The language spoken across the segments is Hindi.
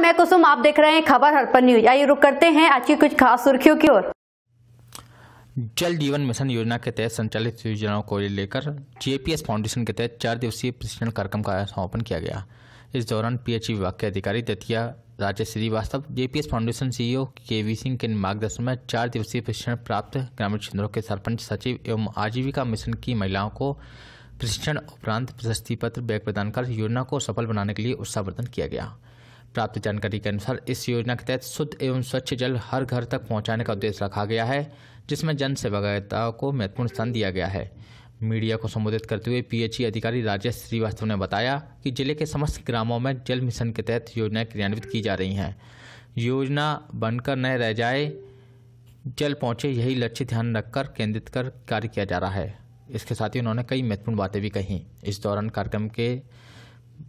मैं कुसुम आप देख रहे हैं खबर हरपन न्यूज आइए रुक करते हैं आज की कुछ खास सुर्खियों की ओर जल जीवन मिशन योजना के तहत संचालित योजनाओं को लेकर जेपीएस फाउंडेशन के तहत चार दिवसीय प्रशिक्षण कार्यक्रम का समापन किया गया इस दौरान पीएचई e विभाग के अधिकारी Datia Rajesh Srivastava JPS foundation CEO K V Singh के मार्गदर्शन में चार दिवसीय प्रशिक्षण प्राप्त ग्रामीण क्षेत्रों के सरपंच सचिव एवं आजीविका मिशन की महिलाओं को प्रशिक्षण उपरांत प्रशस्ति पत्र बैग प्रदान कर योजना को सफल बनाने के लिए उत्साहवर्धन किया गया प्राप्त जानकारी के अनुसार इस योजना के तहत शुद्ध एवं स्वच्छ जल हर घर तक पहुंचाने का उद्देश्य रखा गया है जिसमें जन सेवागता को महत्वपूर्ण स्थान दिया गया है मीडिया को संबोधित करते हुए पीएचई अधिकारी राजेश श्रीवास्तव ने बताया कि जिले के समस्त ग्रामों में जल मिशन के तहत योजनाएं क्रियान्वित की जा रही हैं योजना बनकर न रह जाए जल पहुंचे यही लक्ष्य ध्यान रखकर केंद्रित कर कार्य किया जा रहा है इसके साथ ही उन्होंने कई महत्वपूर्ण बातें भी कही इस दौरान कार्यक्रम के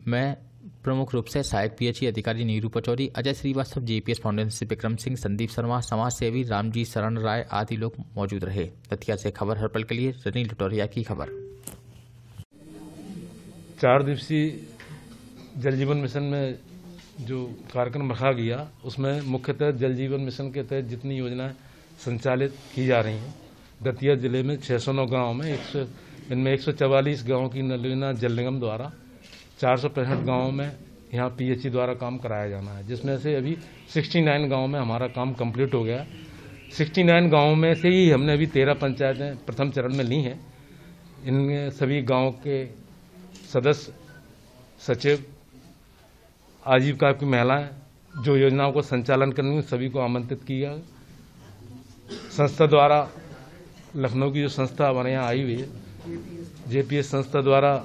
में प्रमुख रूप से सहायक पीएचई अधिकारी नीरू पचौरी अजय श्रीवास्तव जेपीएस फाउंडेशन विक्रम सिंह संदीप शर्मा समाज सेवी रामजी शरण राय आदि लोग मौजूद रहे दतिया से खबर हर पल के लिए रनी लुटोरिया की खबर चार दिवसीय जल जीवन मिशन में जो कार्यक्रम रखा गया उसमें मुख्यतः जल जीवन मिशन के तहत जितनी योजनाएं संचालित की जा रही हैं दतिया जिले में छः सौ नौ गाँव में एक सौ इनमें एक सौ चवालीस गाँव की नलिना जल निगम द्वारा चार सौ पैंसठ गाँव में यहाँ पीएचई द्वारा काम कराया जाना है जिसमें से अभी 69 गांव में हमारा काम कंप्लीट हो गया 69 गांवों में से ही हमने अभी 13 पंचायतें प्रथम चरण में ली हैं इन सभी गांव के सदस्य सचिव आजीविका की महिलाएं जो योजनाओं को संचालन करने सभी को आमंत्रित किया संस्था द्वारा लखनऊ की जो संस्था हमारे यहाँ आई हुई है जेपीएस संस्था द्वारा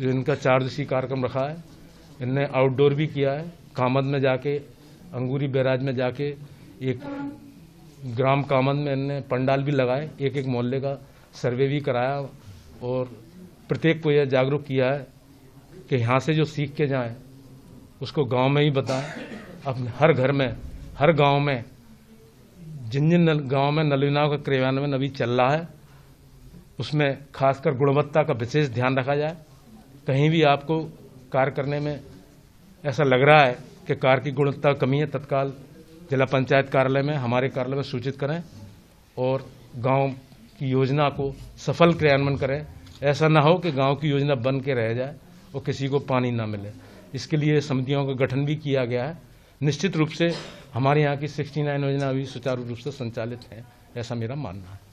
जो इनका चार दिवसीय कार्यक्रम रखा है इनने आउटडोर भी किया है कामद में जाके अंगूरी बैराज में जाके एक ग्राम कामद में इनने पंडाल भी लगाए एक एक मोहल्ले का सर्वे भी कराया और प्रत्येक को यह जागरूक किया है कि यहाँ से जो सीख के जाए उसको गांव में ही बताएं अपने हर घर में हर गांव में जिन जिन गांव में नल का क्रियान्वयन अभी चल रहा है उसमें खासकर गुणवत्ता का विशेष ध्यान रखा जाए कहीं भी आपको कार्य करने में ऐसा लग रहा है कि कार्य की गुणवत्ता कमी है तत्काल जिला पंचायत कार्यालय में हमारे कार्यालय में सूचित करें और गांव की योजना को सफल क्रियान्वयन करें ऐसा ना हो कि गांव की योजना बन के रह जाए और किसी को पानी ना मिले इसके लिए समितियों का गठन भी किया गया है निश्चित रूप से हमारे यहाँ की 69 योजना अभी सुचारू रूप से संचालित हैं ऐसा मेरा मानना है